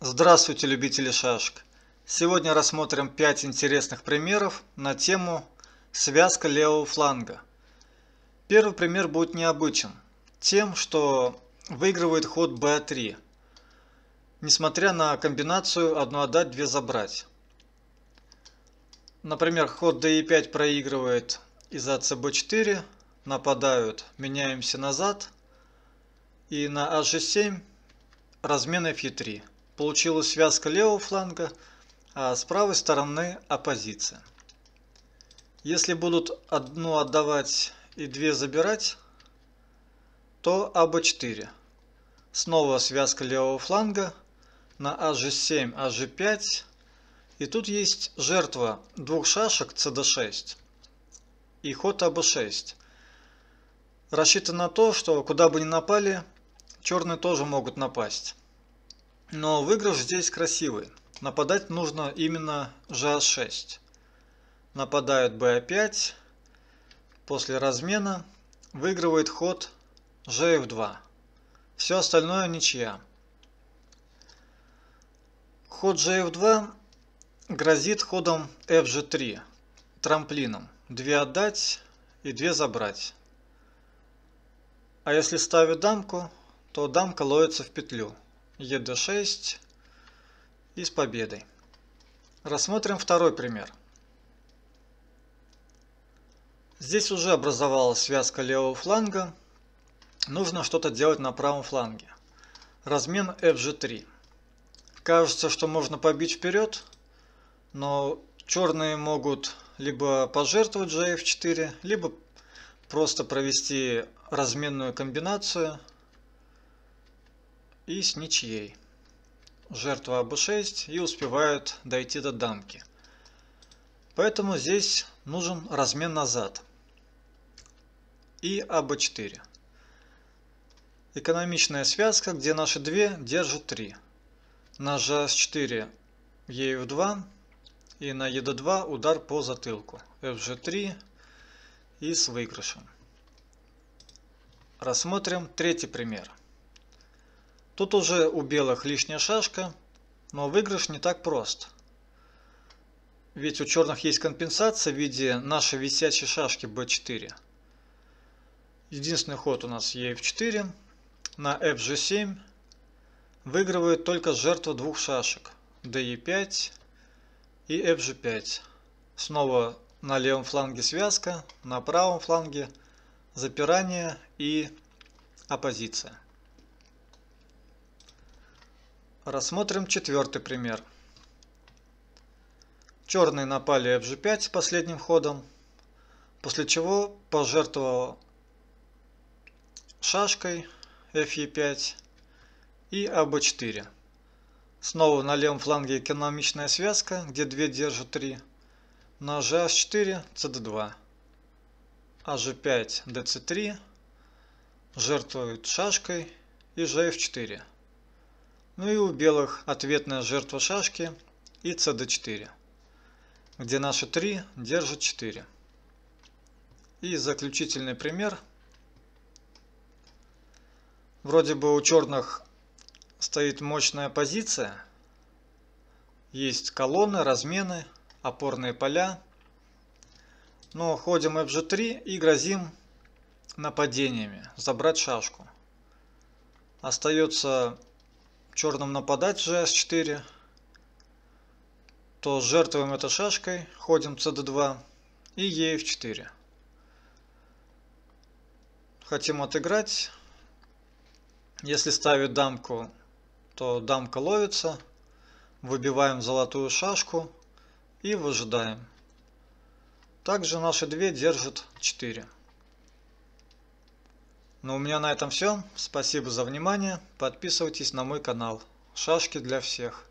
Здравствуйте, любители шашек! Сегодня рассмотрим 5 интересных примеров на тему «Связка левого фланга». Первый пример будет необычен тем, что выигрывает ход b3, несмотря на комбинацию «одну отдать, две забрать». Например, ход d5 проигрывает из-за cb4, нападают, меняемся назад, и на hg7 размен f3 получилась связка левого фланга, а с правой стороны оппозиция. Если будут одну отдавать и две забирать, то АБ4. Снова связка левого фланга на АЖ7, АЖ5. И тут есть жертва двух шашек CD6 и ход АБ6. Рассчитано на то, что куда бы ни напали, черные тоже могут напасть. Но выигрыш здесь красивый. Нападать нужно именно GH6. Нападают B5. После размена выигрывает ход GF2. Все остальное ничья. Ход GF2 грозит ходом FG3, трамплином. Две отдать и две забрать. А если ставит дамку, то дамка ловится в петлю ед6 и с победой. Рассмотрим второй пример. Здесь уже образовалась связка левого фланга. Нужно что-то делать на правом фланге. Размен fg3. Кажется, что можно побить вперед, но черные могут либо пожертвовать gf4, либо просто провести разменную комбинацию – и с ничьей. Жертва b6 и успевают дойти до дамки. Поэтому здесь нужен размен назад. И АБ4. Экономичная связка, где наши две держат 3. На ЖС4 ЕФ2 и на ЕД2 удар по затылку. ФЖ3 и с выигрышем. Рассмотрим третий пример. Тут уже у белых лишняя шашка, но выигрыш не так прост. Ведь у черных есть компенсация в виде нашей висячей шашки b4. Единственный ход у нас e f4. На fg7 выигрывает только жертва двух шашек de5 и fg5. Снова на левом фланге связка, на правом фланге запирание и оппозиция. Рассмотрим четвертый пример. Черные напали FG5 с последним ходом, после чего пожертвовал шашкой FE5 и AB4. Снова на левом фланге экономичная связка, где 2 держат 3. На GH4 CD2. AG5 DC3 жертвует шашкой и GF4. Ну и у белых ответная жертва шашки и cd4, где наши 3 держат 4. И заключительный пример. Вроде бы у черных стоит мощная позиция. Есть колонны, размены, опорные поля. Но ходим fg3 и грозим нападениями, забрать шашку. Остается черным нападать же h4, то жертвуем это шашкой, ходим cd2 и e f4. Хотим отыграть. Если ставить дамку, то дамка ловится. Выбиваем золотую шашку и выжидаем. Также наши две держат 4. Ну у меня на этом все. Спасибо за внимание. Подписывайтесь на мой канал. Шашки для всех.